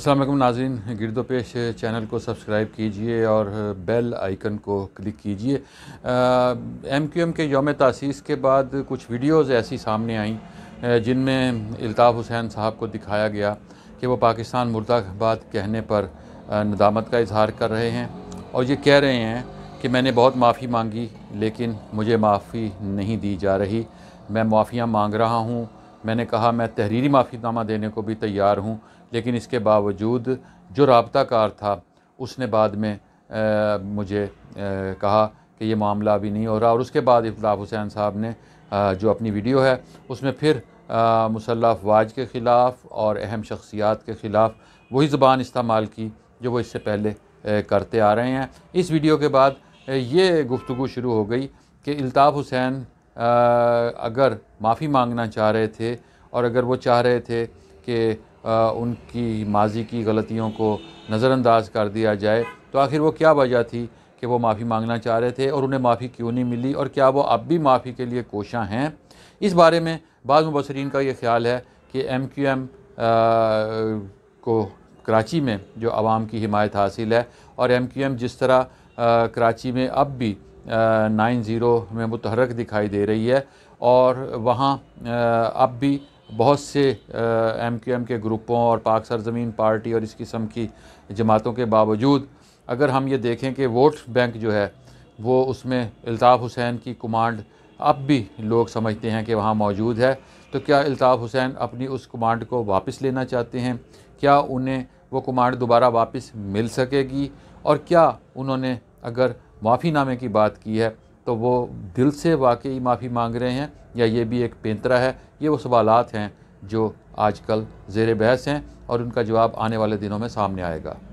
असलम नाजीन गिरदो पेश चैनल को सब्सक्राइब कीजिए और बेल आइकन को क्लिक कीजिए एम क्यू एम के योम तसीस के बाद कुछ वीडियोस ऐसी सामने आई जिनमें अल्ताफ़ हुसैन साहब को दिखाया गया कि वो पाकिस्तान मुर्दाबाद कहने पर नदामत का इजहार कर रहे हैं और ये कह रहे हैं कि मैंने बहुत माफ़ी मांगी लेकिन मुझे माफ़ी नहीं दी जा रही मैं माफ़ियाँ मांग रहा हूँ मैंने कहा मैं तहरीरी माफ़ीनामा देने को भी तैयार हूँ लेकिन इसके बावजूद जो रबता कार था उसने बाद में आ, मुझे आ, कहा कि ये मामला अभी नहीं हो रहा और उसके बाद इफ्ताफ हुसैन साहब ने आ, जो अपनी वीडियो है उसमें फिर मुसल अफवाज के ख़िलाफ़ और अहम शख्सियात के ख़िलाफ़ वही ज़बान इस्तेमाल की जो वो इससे पहले करते आ रहे हैं इस वीडियो के बाद ये गुफ्तु शुरू हो गई कि अल्ताफ़ हुसैन अगर माफ़ी मांगना चाह रहे थे और अगर वो चाह रहे थे कि उनकी माजी की गलतियों को नज़रअंदाज कर दिया जाए तो आखिर वो क्या वजह थी कि वो माफ़ी मांगना चाह रहे थे और उन्हें माफ़ी क्यों नहीं मिली और क्या वो अब भी माफ़ी के लिए कोशाँ हैं इस बारे में बाद मुबसरीन का ये ख्याल है कि एम क्यू एम को कराची में जो आवाम की हिमायत हासिल है और एम क्यू एम जिस तरह आ, कराची में अब भी नाइन ज़ीरो में मुतहरक दिखाई दे रही है और वहाँ अब भी बहुत से एम क्यू एम के ग्रुपों और पाक सरजमीन पार्टी और इस किस्म की जमातों के बावजूद अगर हम ये देखें कि वोट बैंक जो है वो उसमें अल्ताफ़ हुसैन की कमांड अब भी लोग समझते हैं कि वहाँ मौजूद है तो क्या अल्ताफ़ हुसैन अपनी उस कमांड को वापस लेना चाहते हैं क्या उन्हें वो कमांड दोबारा वापस मिल सकेगी और क्या उन्होंने अगर माफ़ीनामे की बात की है तो वो दिल से वाकई माफ़ी मांग रहे हैं या ये भी एक पेंतरा है ये वो सवालत हैं जो आजकल जेर बहस हैं और उनका जवाब आने वाले दिनों में सामने आएगा